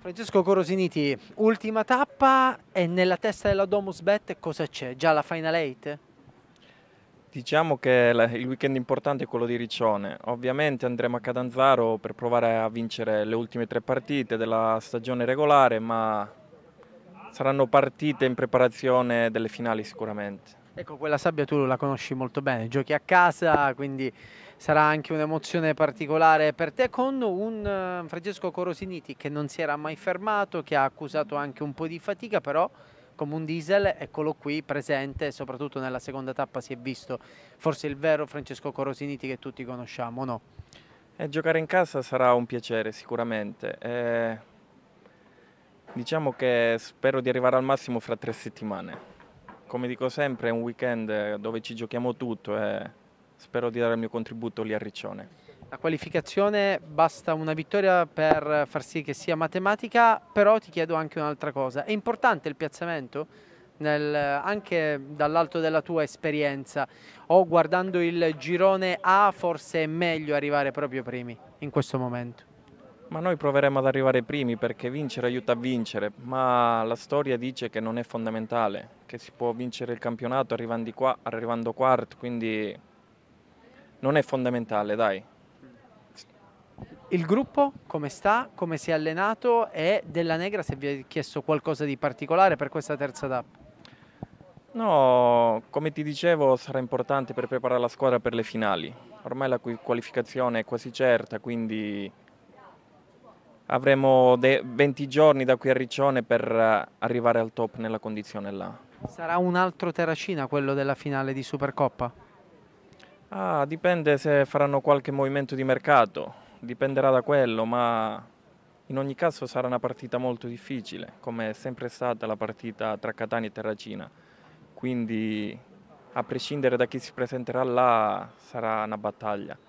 Francesco Corosiniti, ultima tappa e nella testa della Domus Bet cosa c'è? Già la Final 8? Diciamo che il weekend importante è quello di Riccione, ovviamente andremo a Cadanzaro per provare a vincere le ultime tre partite della stagione regolare, ma saranno partite in preparazione delle finali sicuramente. Ecco, quella sabbia tu la conosci molto bene, giochi a casa, quindi sarà anche un'emozione particolare per te con un eh, Francesco Corosiniti che non si era mai fermato, che ha accusato anche un po' di fatica, però come un diesel, eccolo qui presente, soprattutto nella seconda tappa si è visto forse il vero Francesco Corosiniti che tutti conosciamo, no? E eh, giocare in casa sarà un piacere sicuramente. E... Eh, diciamo che spero di arrivare al massimo fra tre settimane. Come dico sempre è un weekend dove ci giochiamo tutto e spero di dare il mio contributo lì a Riccione. La qualificazione basta una vittoria per far sì che sia matematica, però ti chiedo anche un'altra cosa. È importante il piazzamento? Nel, anche dall'alto della tua esperienza o guardando il girone A forse è meglio arrivare proprio primi in questo momento? Ma noi proveremo ad arrivare primi perché vincere aiuta a vincere, ma la storia dice che non è fondamentale, che si può vincere il campionato arrivando, qua, arrivando quarto, quindi non è fondamentale, dai. Il gruppo come sta, come si è allenato e della Negra se vi è chiesto qualcosa di particolare per questa terza tappa? No, come ti dicevo sarà importante per preparare la squadra per le finali. Ormai la qualificazione è quasi certa, quindi avremo 20 giorni da qui a Riccione per eh, arrivare al top nella condizione là. Sarà un altro Terracina quello della finale di Supercoppa? Ah, dipende se faranno qualche movimento di mercato, dipenderà da quello, ma in ogni caso sarà una partita molto difficile, come è sempre stata la partita tra Catania e Terracina. Quindi, a prescindere da chi si presenterà là, sarà una battaglia.